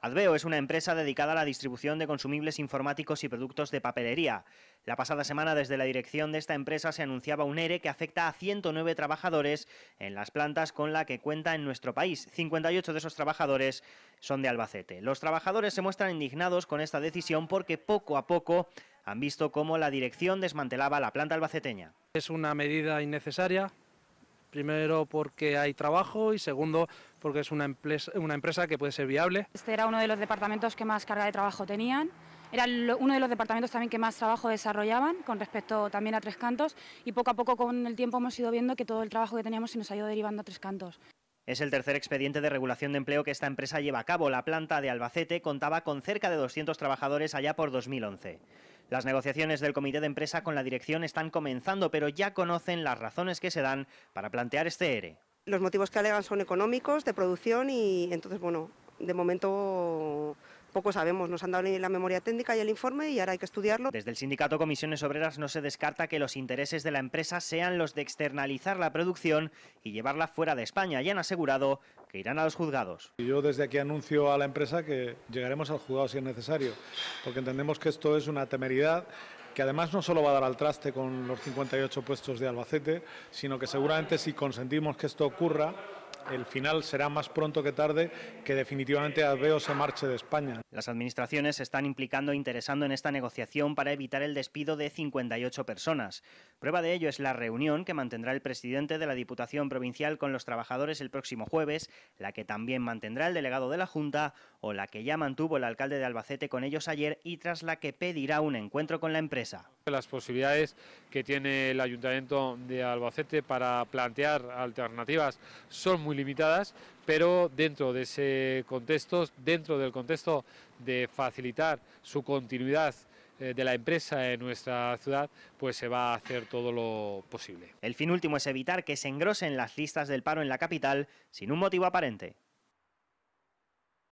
Adveo es una empresa dedicada a la distribución de consumibles informáticos y productos de papelería. La pasada semana desde la dirección de esta empresa se anunciaba un ERE e que afecta a 109 trabajadores en las plantas con la que cuenta en nuestro país. 58 de esos trabajadores son de Albacete. Los trabajadores se muestran indignados con esta decisión porque poco a poco han visto cómo la dirección desmantelaba la planta albaceteña. Es una medida innecesaria Primero porque hay trabajo y segundo porque es una empresa, una empresa que puede ser viable. Este era uno de los departamentos que más carga de trabajo tenían. Era uno de los departamentos también que más trabajo desarrollaban con respecto también a Tres Cantos y poco a poco con el tiempo hemos ido viendo que todo el trabajo que teníamos se nos ha ido derivando a Tres Cantos. Es el tercer expediente de regulación de empleo que esta empresa lleva a cabo. La planta de Albacete contaba con cerca de 200 trabajadores allá por 2011. Las negociaciones del comité de empresa con la dirección están comenzando, pero ya conocen las razones que se dan para plantear este ERE. Los motivos que alegan son económicos, de producción y entonces, bueno, de momento poco sabemos. Nos han dado la memoria técnica y el informe y ahora hay que estudiarlo. Desde el sindicato Comisiones Obreras no se descarta que los intereses de la empresa sean los de externalizar la producción y llevarla fuera de España. Y han asegurado que irán a los juzgados. Yo desde aquí anuncio a la empresa que llegaremos al juzgado si es necesario, porque entendemos que esto es una temeridad que además no solo va a dar al traste con los 58 puestos de Albacete, sino que seguramente si consentimos que esto ocurra, el final será más pronto que tarde que definitivamente Alveo se marche de España. Las administraciones se están implicando e interesando en esta negociación para evitar el despido de 58 personas. Prueba de ello es la reunión que mantendrá el presidente de la Diputación Provincial con los trabajadores el próximo jueves, la que también mantendrá el delegado de la Junta o la que ya mantuvo el alcalde de Albacete con ellos ayer y tras la que pedirá un encuentro con la empresa las posibilidades que tiene el Ayuntamiento de Albacete para plantear alternativas son muy limitadas, pero dentro de ese contexto, dentro del contexto de facilitar su continuidad eh, de la empresa en nuestra ciudad, pues se va a hacer todo lo posible. El fin último es evitar que se engrosen las listas del paro en la capital sin un motivo aparente.